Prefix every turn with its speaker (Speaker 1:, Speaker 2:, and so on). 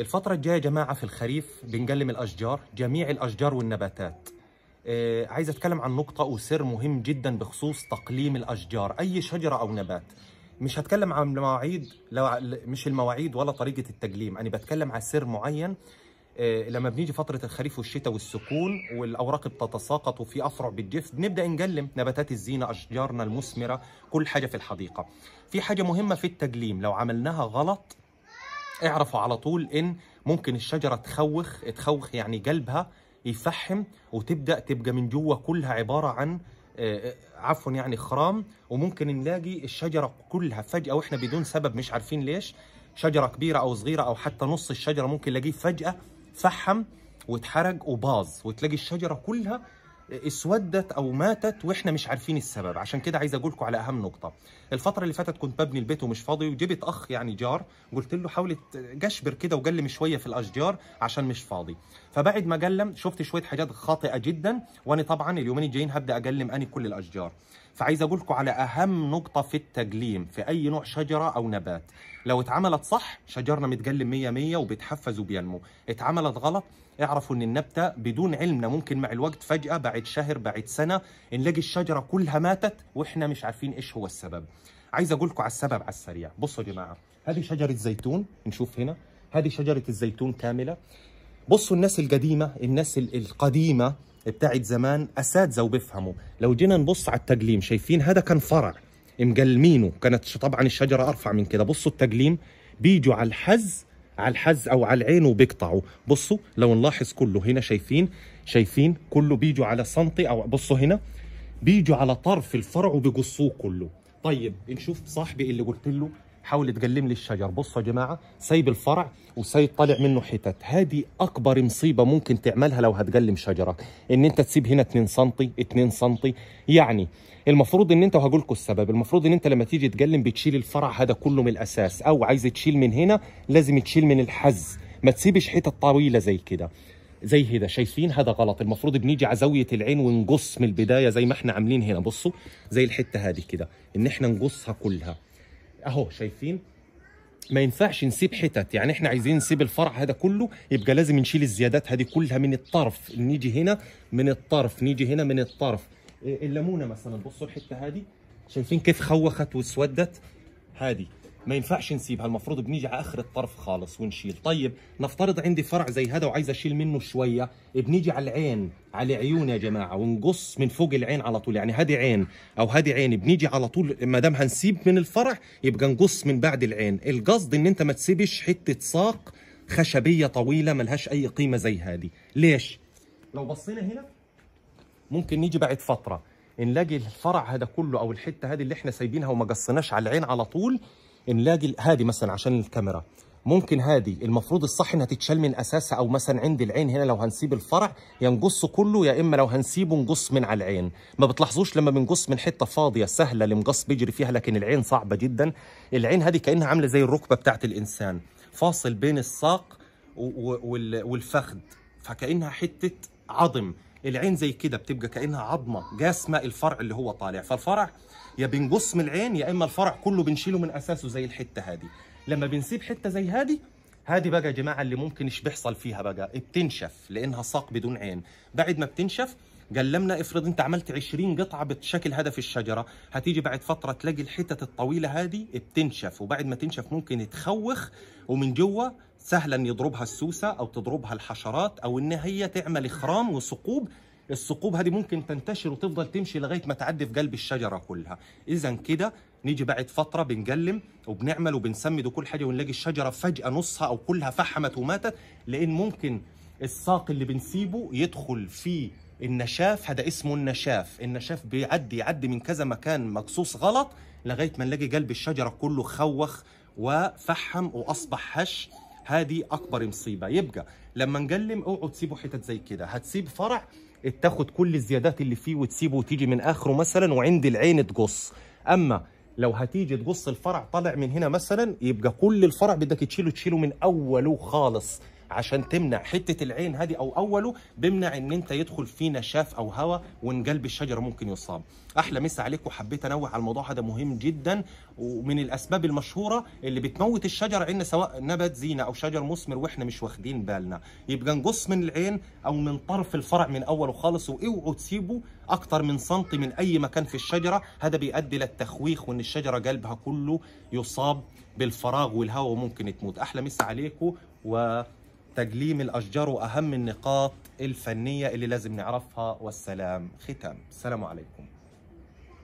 Speaker 1: الفترة الجاية يا جماعة في الخريف بنقلم الأشجار جميع الأشجار والنباتات آه عايز أتكلم عن نقطة وسر مهم جدا بخصوص تقليم الأشجار أي شجرة أو نبات مش هتكلم عن المواعيد لو مش المواعيد ولا طريقة التقليم أنا بتكلم عن سر معين آه لما بنيجي فترة الخريف والشتاء والسكون والأوراق بتتساقط وفي أفرع بتجف بنبدأ نقلم نباتات الزينة أشجارنا المثمرة كل حاجة في الحديقة في حاجة مهمة في التقليم لو عملناها غلط اعرفوا على طول ان ممكن الشجره تخوخ تخوخ يعني قلبها يفحم وتبدا تبقى من جوه كلها عباره عن آه، آه، عفوا يعني خرام وممكن نلاقي الشجره كلها فجاه واحنا بدون سبب مش عارفين ليش شجره كبيره او صغيره او حتى نص الشجره ممكن نلاقيه فجاه فحم واتحرق وباظ وتلاقي الشجره كلها اسودت او ماتت واحنا مش عارفين السبب عشان كده عايز اقول لكم على اهم نقطه الفتره اللي فاتت كنت ببني البيت ومش فاضي وجبت اخ يعني جار قلت له حاول جشبر كده وقلم شويه في الاشجار عشان مش فاضي فبعد ما قلم شفت شويه حاجات خاطئه جدا وانا طبعا اليومين الجايين هبدا اقلم اني كل الاشجار فعايز اقول لكم على اهم نقطه في التجليم في اي نوع شجره او نبات لو اتعملت صح شجرنا متجلم 100 100 وبيتحفز وبينمو اتعملت غلط اعرفوا ان النبته بدون علمنا ممكن مع الوقت فجاه بعد شهر بعد سنه نلاقي الشجره كلها ماتت واحنا مش عارفين ايش هو السبب عايز اقول لكم على السبب على السريع بصوا يا جماعه هذه شجره زيتون نشوف هنا هذه شجره الزيتون كامله بصوا الناس القديمه الناس القديمه بتاعت زمان اساتذه وبفهموا لو جينا نبص على التقليم شايفين هذا كان فرع مقلمينه كانت طبعا الشجره ارفع من كده بصوا التقليم بيجوا على الحز على الحز او على العين وبيقطعوا بصوا لو نلاحظ كله هنا شايفين شايفين كله بيجوا على سنتي او بصوا هنا بيجوا على طرف الفرع وبيقصوه كله طيب نشوف صاحبي اللي قلت له حاول تقلم لي الشجر بصوا يا جماعه سايب الفرع وسايب طالع منه حتت هذه اكبر مصيبه ممكن تعملها لو هتقلم شجرك ان انت تسيب هنا 2 سم 2 سم يعني المفروض ان انت وهقول لكم السبب المفروض ان انت لما تيجي تقلم بتشيل الفرع هذا كله من الاساس او عايز تشيل من هنا لازم تشيل من الحز ما تسيبش حتت طويله زي كده زي هذا شايفين هذا غلط المفروض بنيجي على زاويه العين ونقص من البدايه زي ما احنا عاملين هنا بصوا زي الحته هذه كده ان احنا نقصها كلها اهو شايفين ما ينفعش نسيب حتت يعني احنا عايزين نسيب الفرع هذا كله يبقى لازم نشيل الزيادات هذه كلها من الطرف نيجي هنا من الطرف نيجي هنا من الطرف إيه، إيه، الليمونه مثلا بصوا الحته هذه شايفين كيف خوخت وسودت هذه ما ينفعش نسيبها المفروض بنيجي على اخر الطرف خالص ونشيل طيب نفترض عندي فرع زي هذا وعايز اشيل منه شويه بنيجي على العين على عيون يا جماعه ونقص من فوق العين على طول يعني هذه عين او هذه عين بنيجي على طول ما دام هنسيب من الفرع يبقى نقص من بعد العين القصد ان انت ما تسيبش حته ساق خشبيه طويله ملهاش اي قيمه زي هذه ليش لو بصينا هنا ممكن نيجي بعد فتره نلاقي الفرع هذا كله او الحته هذه اللي احنا سايبينها وما قصيناش على العين على طول نلاقي هذه مثلا عشان الكاميرا ممكن هذه المفروض الصح انها تتشال من اساسها او مثلا عند العين هنا لو هنسيب الفرع يا نقصه كله يا اما لو هنسيبه نقص من على العين ما بتلاحظوش لما بنقص من حته فاضيه سهله المقص بيجري فيها لكن العين صعبه جدا العين هذه كانها عامله زي الركبه بتاعه الانسان فاصل بين الساق والفخذ فكانها حته عظم العين زي كده بتبقى كانها عظمه جاسمه الفرع اللي هو طالع فالفرع يا بنقص من العين يا اما الفرع كله بنشيله من اساسه زي الحته هذه لما بنسيب حته زي هذه هذه بقى يا جماعه اللي ممكن ايش بيحصل فيها بقى بتنشف لانها ساق بدون عين بعد ما بتنشف قلمنا افرض انت عملت 20 قطعه بشكل هدف الشجره هتيجي بعد فتره تلاقي الحتت الطويله هذه بتنشف وبعد ما تنشف ممكن تخوخ ومن جوه سهلة أن يضربها السوسه او تضربها الحشرات او ان هي تعمل اخرام وثقوب الثقوب هذه ممكن تنتشر وتفضل تمشي لغايه ما تعدي في قلب الشجره كلها اذا كده نيجي بعد فتره بنجلم وبنعمل وبنسمد وكل حاجه ونلاقي الشجره فجاه نصها او كلها فحمت وماتت لان ممكن الساق اللي بنسيبه يدخل في النشاف هذا اسمه النشاف النشاف بيعدي يعدي من كذا مكان مقصوص غلط لغايه ما نلاقي قلب الشجره كله خوخ وفحم واصبح هش هذه اكبر مصيبه يبقى لما نقلم اوعوا تسيبوا حتت زي كده هتسيب فرع تاخد كل الزيادات اللي فيه وتسيبه وتيجي من اخره مثلا وعند العين تقص اما لو هتيجي تقص الفرع طالع من هنا مثلا يبقى كل الفرع بدك تشيله تشيله من اوله خالص عشان تمنع حته العين هذه او اوله بيمنع ان انت يدخل فيه نشاف او هواء قلب الشجره ممكن يصاب احلى مسا عليكم وحبيت انوه على الموضوع هذا مهم جدا ومن الاسباب المشهوره اللي بتموت الشجره عندنا سواء نبت زينه او شجر مثمر واحنا مش واخدين بالنا يبقى نقص من العين او من طرف الفرع من اوله خالص واوعوا تسيبوا اكتر من سنتي من اي مكان في الشجره هذا بيؤدي للتخويخ وان الشجره قلبها كله يصاب بالفراغ والهواء وممكن تموت احلى مسا عليكم و تجليم الأشجار أهم النقاط الفنية اللي لازم نعرفها والسلام ختام السلام عليكم